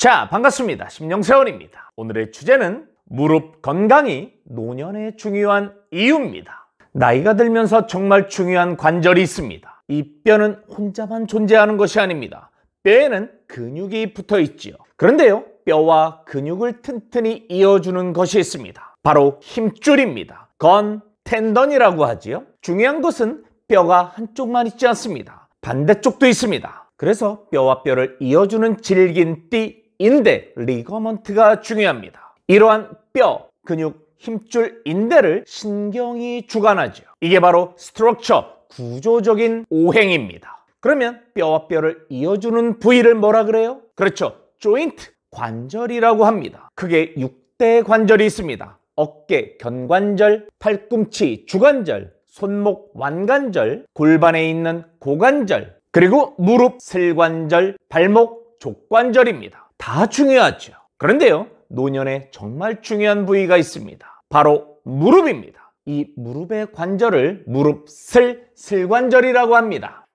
자, 반갑습니다. 심령세원입니다. 오늘의 주제는 무릎 건강이 노년에 중요한 이유입니다. 나이가 들면서 정말 중요한 관절이 있습니다. 이 뼈는 혼자만 존재하는 것이 아닙니다. 뼈에는 근육이 붙어 있지요. 그런데요, 뼈와 근육을 튼튼히 이어주는 것이 있습니다. 바로 힘줄입니다. 건, 텐던이라고 하지요. 중요한 것은 뼈가 한쪽만 있지 않습니다. 반대쪽도 있습니다. 그래서 뼈와 뼈를 이어주는 질긴 띠 인대, 리거먼트가 중요합니다. 이러한 뼈, 근육, 힘줄, 인대를 신경이 주관하죠. 이게 바로 스트럭처, 구조적인 오행입니다. 그러면 뼈와 뼈를 이어주는 부위를 뭐라 그래요? 그렇죠. 조인트, 관절이라고 합니다. 크게 6대 관절이 있습니다. 어깨, 견관절, 팔꿈치, 주관절, 손목, 완관절, 골반에 있는 고관절, 그리고 무릎, 슬관절, 발목, 족관절입니다. 다 중요하죠. 그런데요, 노년에 정말 중요한 부위가 있습니다. 바로 무릎입니다. 이 무릎의 관절을 무릎슬, 슬관절이라고 합니다.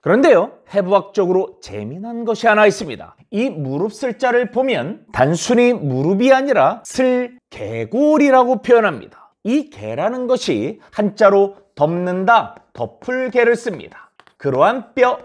그런데요, 해부학적으로 재미난 것이 하나 있습니다. 이 무릎슬자를 보면 단순히 무릎이 아니라 슬, 개골이라고 표현합니다. 이 개라는 것이 한자로 덮는다, 덮을 개를 씁니다. 그러한 뼈,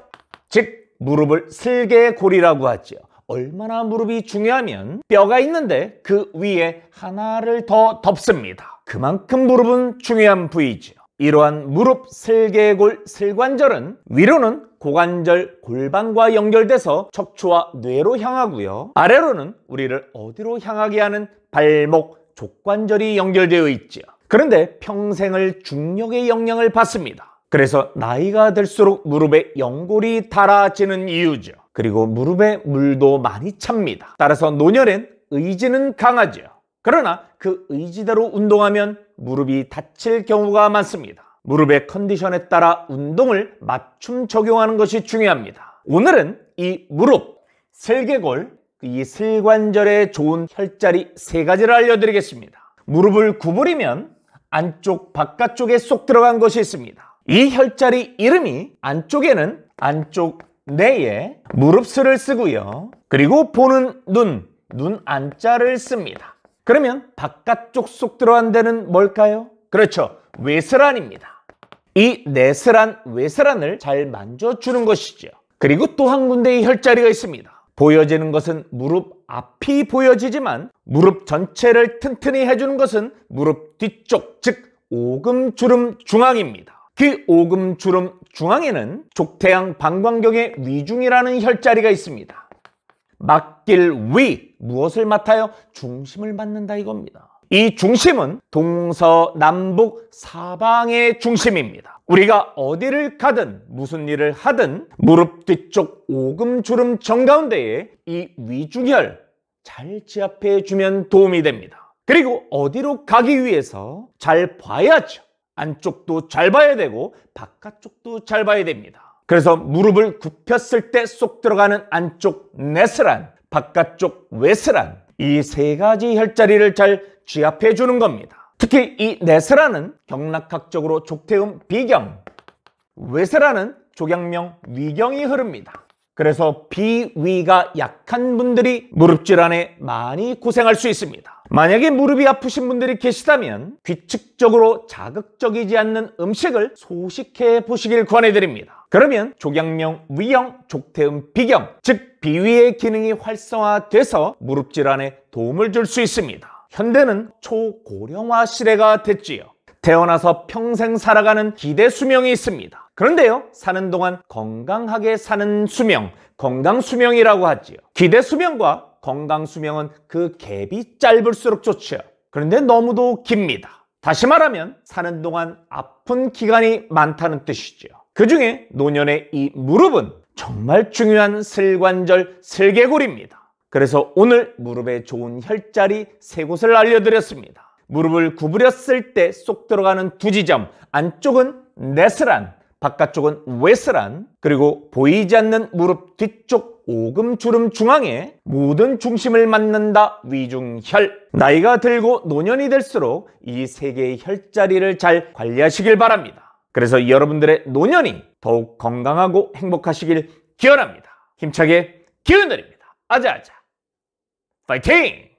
즉 무릎을 슬개골이라고 하죠 얼마나 무릎이 중요하면 뼈가 있는데 그 위에 하나를 더 덮습니다. 그만큼 무릎은 중요한 부위죠. 이러한 무릎 슬개골 슬관절은 위로는 고관절 골반과 연결돼서 척추와 뇌로 향하고요. 아래로는 우리를 어디로 향하게 하는 발목 족관절이 연결되어 있죠. 그런데 평생을 중력의 영향을 받습니다. 그래서 나이가 들수록 무릎의 연골이 닳아지는 이유죠. 그리고 무릎에 물도 많이 찹니다. 따라서 노년엔 의지는 강하죠. 그러나 그 의지대로 운동하면 무릎이 다칠 경우가 많습니다. 무릎의 컨디션에 따라 운동을 맞춤 적용하는 것이 중요합니다. 오늘은 이 무릎, 슬개골, 이 슬관절에 좋은 혈자리 세 가지를 알려드리겠습니다. 무릎을 구부리면 안쪽 바깥쪽에 쏙 들어간 것이 있습니다. 이 혈자리 이름이 안쪽에는 안쪽 뇌에 무릎수를 쓰고요. 그리고 보는 눈, 눈 안자를 씁니다. 그러면 바깥쪽 속 들어간 데는 뭘까요? 그렇죠. 외스란입니다. 이 내스란, 외스란을 잘 만져주는 것이죠. 그리고 또 한 군데의 혈자리가 있습니다. 보여지는 것은 무릎 앞이 보여지지만 무릎 전체를 튼튼히 해주는 것은 무릎 뒤쪽, 즉 오금주름 중앙입니다. 그 오금 주름 중앙에는 족태양 방광경의 위중이라는 혈자리가 있습니다. 막길 위 무엇을 맡아요? 중심을 맡는다 이겁니다. 이 중심은 동서남북 사방의 중심입니다. 우리가 어디를 가든 무슨 일을 하든 무릎 뒤쪽 오금주름 정가운데에 이 위중혈 잘 지압해 주면 도움이 됩니다. 그리고 어디로 가기 위해서 잘 봐야죠. 안쪽도 잘 봐야 되고 바깥쪽도 잘 봐야 됩니다. 그래서 무릎을 굽혔을 때 쏙 들어가는 안쪽 내스란, 바깥쪽 외스란 이 세 가지 혈자리를 잘 취합해 주는 겁니다. 특히 이 내스란은 경락학적으로 족태음 비경, 외스란은 조경명 위경이 흐릅니다. 그래서 비위가 약한 분들이 무릎 질환에 많이 고생할 수 있습니다. 만약에 무릎이 아프신 분들이 계시다면 규칙적으로 자극적이지 않는 음식을 소식해 보시길 권해드립니다. 그러면 조경명, 위형, 족태음, 비경, 즉 비위의 기능이 활성화돼서 무릎 질환에 도움을 줄 수 있습니다. 현대는 초고령화 시대가 됐지요. 태어나서 평생 살아가는 기대 수명이 있습니다. 그런데요, 사는 동안 건강하게 사는 수명, 건강 수명이라고 하지요. 기대 수명과 건강 수명은 그 갭이 짧을수록 좋죠. 그런데 너무도 깁니다. 다시 말하면 사는 동안 아픈 기간이 많다는 뜻이죠. 그 중에 노년의 이 무릎은 정말 중요한 슬관절 슬개골입니다. 그래서 오늘 무릎에 좋은 혈자리 세 곳을 알려드렸습니다. 무릎을 구부렸을 때 쏙 들어가는 두 지점, 안쪽은 네스란 바깥쪽은 웨스란 그리고 보이지 않는 무릎 뒤쪽 오금주름 중앙에 모든 중심을 맞는다 위중혈 나이가 들고 노년이 될수록 이 세 개의 혈자리를 잘 관리하시길 바랍니다 그래서 여러분들의 노년이 더욱 건강하고 행복하시길 기원합니다 힘차게 기운 드립니다 아자아자 파이팅!